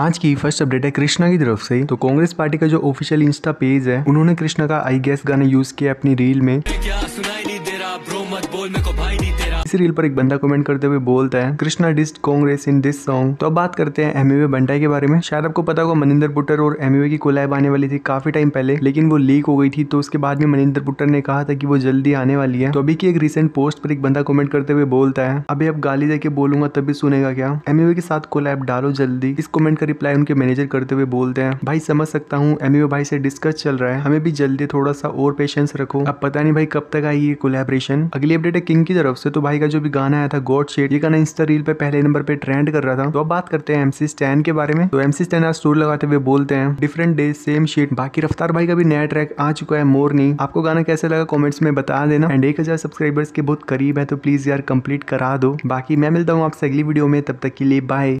आज की first update है कृष्णा की तरफ से तो कांग्रेस पार्टी का जो ऑफिशियल इंस्टा पेज है उन्होंने कृष्णा का आई गैस गाना यूज किया अपनी रील में सुनाई नहीं दे रहा ब्रो मत बोल मेरे को भाई नहीं तेरा इसी रील पर एक बंदा कमेंट करते हुए बोलता है कृष्णा डिस्ट कांग्रेस इन दिस सॉन्ग तो अब बात करते हैं एमयूवे बंटाई के बारे में शायद आपको पता होगा मनिंदर पुट्टर और एमयूवे की कोलैब आने वाली थी काफी टाइम पहले लेकिन वो लीक हो गई थी तो उसके बाद में मनिंदर पुट्टर ने कहा था कि वो जल्दी आने वाली है तो अभी की एक रिसेंट पोस्ट पर एक बंदा कमेंट करते हुए बोलता है अभी अब गाली देके बोलूंगा तभी सुनेगा क्या एमयूवे के साथ कोलैब डालो जल्दी इस कमेंट का रिप्लाई उनके मैनेजर करते हुए बोलते हैं भाई समझ सकता हूँ एमयूवे भाई से डिस्कस चल रहा है हमें भी जल्दी थोड़ा सा और पेशेंस रखो अब पता नहीं भाई कब तक रहेगा ये कोलेब्रेशन अगली अपडेट है किंग की तरफ से तो भाई का जो भी गाना आया था गॉड शेड ये गाना इंस्टा रील पे पहले नंबर पे ट्रेंड कर रहा था तो अब बात करते हैं एमसी स्टैन के बारे में तो एमसी स्टैन आज स्टोर लगाते हुए बोलते हैं डिफरेंट डे सेम शेड बाकी रफ्तार भाई का भी नया ट्रैक आ चुका है मोर नहीं आपको गाना कैसे लगा कॉमेंट्स में बता देना एंड एक हजार सब्सक्राइबर्स के बहुत करीब है तो प्लीज यार कंप्लीट करा दो बाकी मैं मिलता हूँ आपसे अगली वीडियो में तब तक के लिए बाय